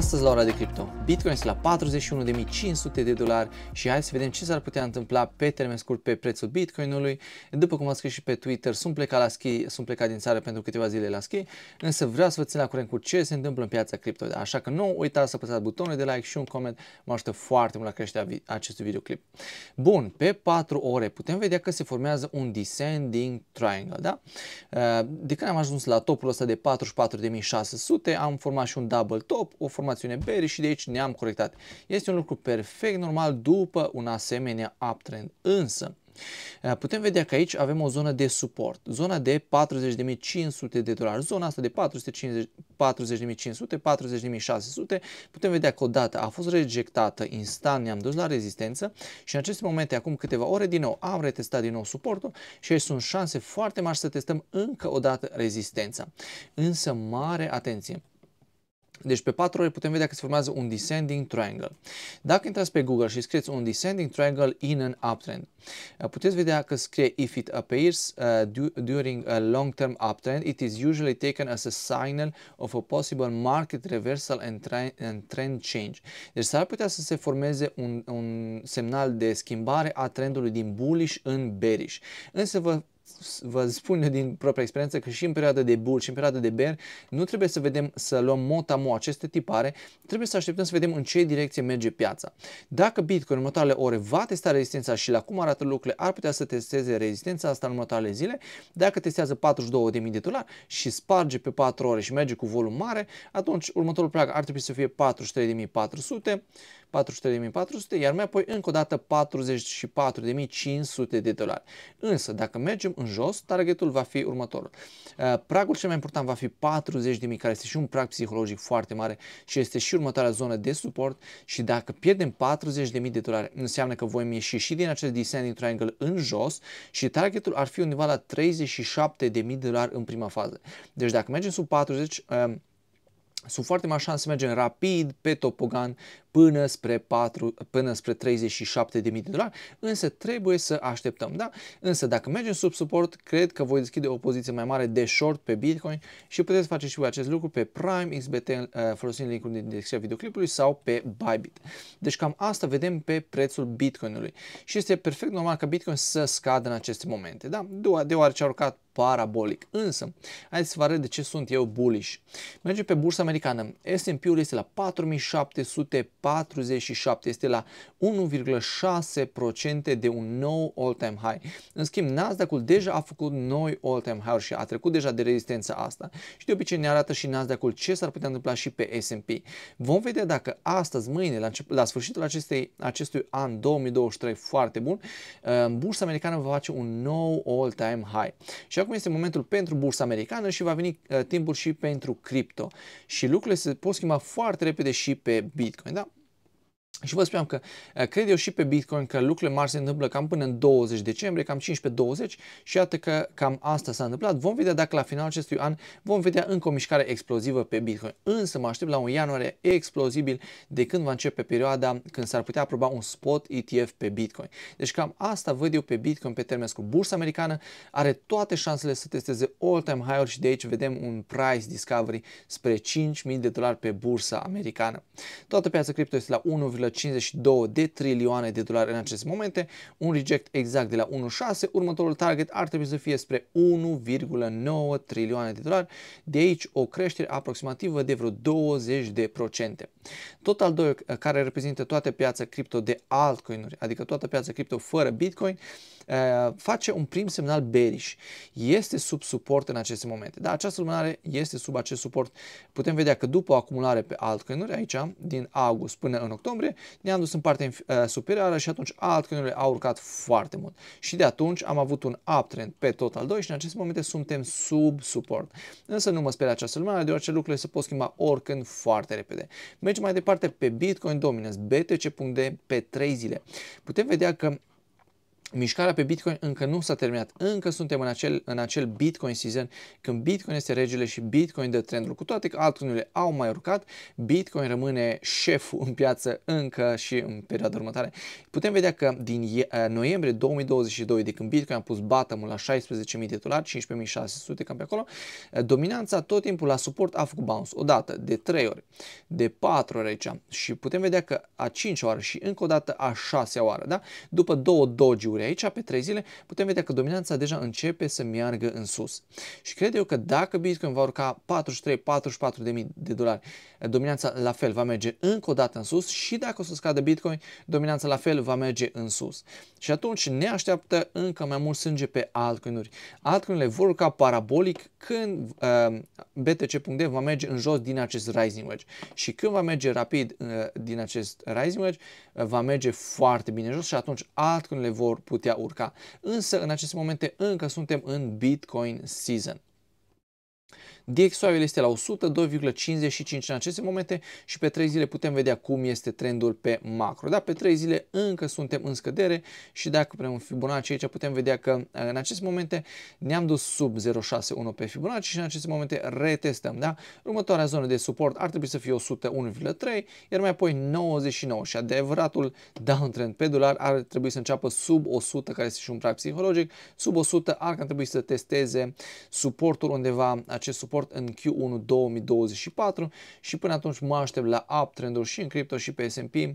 Astăzi la ora de cripto, Bitcoin este la 41.500 de dolari și hai să vedem ce s-ar putea întâmpla pe termen scurt pe prețul Bitcoinului. După cum am scris și pe Twitter, sunt plecat, la schi, sunt plecat din țară pentru câteva zile la schi, însă vreau să vă țin la curent cu ce se întâmplă în piața cripto. Așa că nu uitați să apăsați butonul de like și un coment, mă ajută foarte mult la creșterea acestui videoclip. Bun, pe 4 ore putem vedea că se formează un descending triangle, da? Eh, de când am ajuns la topul ăsta de 44.600, am format și un double top, o formă formațiune beri și de aici ne-am corectat. Este un lucru perfect normal după un asemenea uptrend. Însă, eh, Putem vedea că aici avem o zonă de suport, zona de 40.500 de dolari, zona asta de 40.500, 40.600, putem vedea că odată a fost rejectată instant, ne-am dus la rezistență și în aceste momente, acum câteva ore, din nou am retestat din nou suportul și aici sunt șanse foarte mari să testăm încă o dată rezistența. Însă mare atenție, deci pe 4 ore putem vedea că se formează un descending triangle. Dacă intrați pe Google și scrieți un descending triangle in an uptrend, uh, puteți vedea că scrie if it appears uh, du during a long-term uptrend, it is usually taken as a signal of a possible market reversal and, and trend change. Deci s-ar putea să se formeze un, un semnal de schimbare a trendului din bullish în bearish. Însă vă vă spun eu din propria experiență că și în perioada de bull și în perioada de bear nu trebuie să vedem să luăm motamo aceste tipare, trebuie să așteptăm să vedem în ce direcție merge piața. Dacă Bitcoin în următoarele ore va testa rezistența și la cum arată lucrurile, ar putea să testeze rezistența asta în următoarele zile, dacă testează 42.000 de dolari și sparge pe 4 ore și merge cu volum mare, atunci următorul prag ar trebui să fie 43.400, 43.400, iar mai apoi încă o dată 44.500 de dolari. Însă, dacă mergem în jos, targetul va fi următorul. Uh, pragul cel mai important va fi 40 de mii, care este și un prag psihologic foarte mare și este și următoarea zonă de suport și dacă pierdem 40 de mii de dolari, înseamnă că vom ieși și din acest descending triangle în jos și targetul ar fi undeva la 37 de mii de dolari în prima fază. Deci dacă mergem sub 40, sunt foarte mari șanse mergem rapid pe topogan până spre, 4, până spre 37.000 de dolari, însă trebuie să așteptăm, da? Însă dacă mergem sub suport, cred că voi deschide o poziție mai mare de short pe Bitcoin și puteți face și voi acest lucru pe Prime, XBT, uh, folosind linkul din descrierea videoclipului sau pe Bybit. Deci cam asta vedem pe prețul Bitcoinului și este perfect normal ca Bitcoin să scadă în aceste momente, da? Deoarece a urcat parabolic. Însă, haideți să vă arăt de ce sunt eu bullish. Merge pe bursa americană. S&P-ul este la 4747, este la 1,6% de un nou all-time high. În schimb, Nasdaq-ul deja a făcut noi all-time high și a trecut deja de rezistența asta. Și de obicei ne arată și Nasdaq-ul ce s-ar putea întâmpla și pe S&P. Vom vedea dacă astăzi, mâine, la, început, la sfârșitul acestei, acestui an 2023 foarte bun, uh, bursa americană va face un nou all-time high. Și acum acum este momentul pentru bursa americană și va veni uh, timpul și pentru cripto. Și lucrurile se pot schimba foarte repede și pe Bitcoin, da? Și vă spuneam că eh, cred eu și pe Bitcoin că lucrurile mari se întâmplă cam până în 20 decembrie, cam 15-20 și iată că cam asta s-a întâmplat. Vom vedea dacă la finalul acestui an vom vedea încă o mișcare explozivă pe Bitcoin. Însă mă aștept la un ianuarie explozibil de când va începe perioada când s-ar putea aproba un spot ETF pe Bitcoin. Deci cam asta văd eu pe Bitcoin pe termen scurt. Bursa americană are toate șansele să testeze all-time high și de aici vedem un price discovery spre 5.000 de dolari pe bursa americană. Toată piața cripto este la 1, 1,52 de trilioane de dolari în aceste momente, un reject exact de la 1,6, următorul target ar trebui să fie spre 1,9 trilioane de dolari, de aici o creștere aproximativă de vreo 20 de procente. Total 2 care reprezintă toată piața cripto de altcoin-uri, adică toată piața cripto fără Bitcoin, Uh, face un prim semnal bearish. Este sub suport în aceste momente. Da, această lumânare este sub acest suport. Putem vedea că după o acumulare pe altcoinuri, aici, din august până în octombrie, ne-am dus în partea uh, superioară și atunci altcoinurile au urcat foarte mult. Și de atunci am avut un uptrend pe total 2 și în aceste momente suntem sub suport. Însă nu mă sper această lumânare, deoarece lucrurile se pot schimba oricând foarte repede. Mergem mai departe pe Bitcoin Dominance, BTC.de pe 3 zile. Putem vedea că mișcarea pe Bitcoin încă nu s-a terminat. Încă suntem în acel, în acel Bitcoin season, când Bitcoin este regele și Bitcoin dă trendul. Cu toate că altcoinile au mai urcat, Bitcoin rămâne șeful în piață încă și în perioada următoare. Putem vedea că din eh, noiembrie 2022, de când Bitcoin a pus bottom la 16.000 de dolari, 15.600, cam pe acolo, eh, dominanța tot timpul la suport a făcut bounce. O dată, de 3 ori, de 4 ori aici și putem vedea că a 5 oară și încă o dată a 6 oară, da? După două dogiuri singuri. Aici, pe 3 zile, putem vedea că dominanța deja începe să meargă în sus. Și cred eu că dacă Bitcoin va urca 43-44 de mii de dolari, dominanța la fel va merge încă o dată în sus și dacă o să scadă Bitcoin, dominanța la fel va merge în sus. Și atunci ne așteaptă încă mai mult sânge pe altcoinuri. Altcoinurile vor urca parabolic când uh, BTC.de va merge în jos din acest rising wedge. Și când va merge rapid uh, din acest rising wedge, uh, va merge foarte bine jos și atunci altcoinurile vor putea urca. Însă, în aceste momente, încă suntem în Bitcoin season. DXY-ul este la 102,55 în aceste momente și pe 3 zile putem vedea cum este trendul pe macro. Da, pe 3 zile încă suntem în scădere și dacă punem Fibonacci aici putem vedea că eh, în aceste momente ne-am dus sub 0,61 pe Fibonacci și în aceste momente retestăm. Da? Următoarea zonă de suport ar trebui să fie 101,3 iar mai apoi 99 și adevăratul downtrend pe dolar ar trebui să înceapă sub 100 care este și un prag psihologic, sub 100 ar trebui să testeze suportul undeva acest suport suport în Q1 2024 și până atunci mă aștept la uptrend și în cripto și pe S&P uh,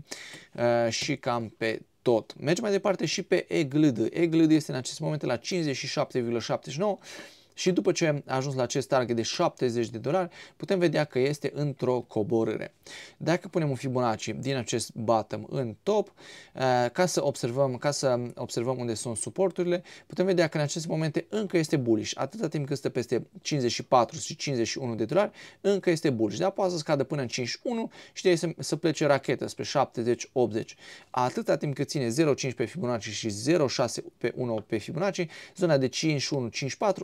și cam pe tot. Mergem mai departe și pe EGLD. EGLD este în acest moment la 57,79 și după ce a ajuns la acest target de 70 de dolari, putem vedea că este într-o coborâre. Dacă punem un Fibonacci din acest bottom în top, eh, ca să observăm, ca să observăm unde sunt suporturile, putem vedea că în aceste momente încă este bullish. Atâta timp cât stă peste 54 și 51 de dolari, încă este bullish. Dar poate să scadă până în 51 și de să, să plece rachetă spre 70-80. Atâta timp cât ține 0,5 pe Fibonacci și 0,6 pe 1 pe Fibonacci, zona de 51-54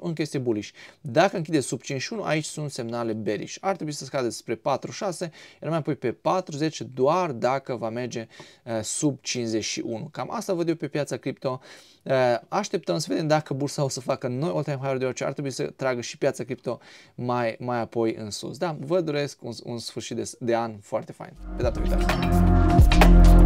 încă este bullish. Dacă închide sub 51, aici sunt semnale bearish. Ar trebui să scade spre 46, iar mai apoi pe 40 doar dacă va merge eh, sub 51. Cam asta văd eu pe piața cripto. Eh, așteptăm să vedem dacă bursa o să facă noi all time high orice ar trebui să tragă și piața cripto mai, mai apoi în sus. Da, vă doresc un, un sfârșit de, de an foarte fain. Pe data viitoare!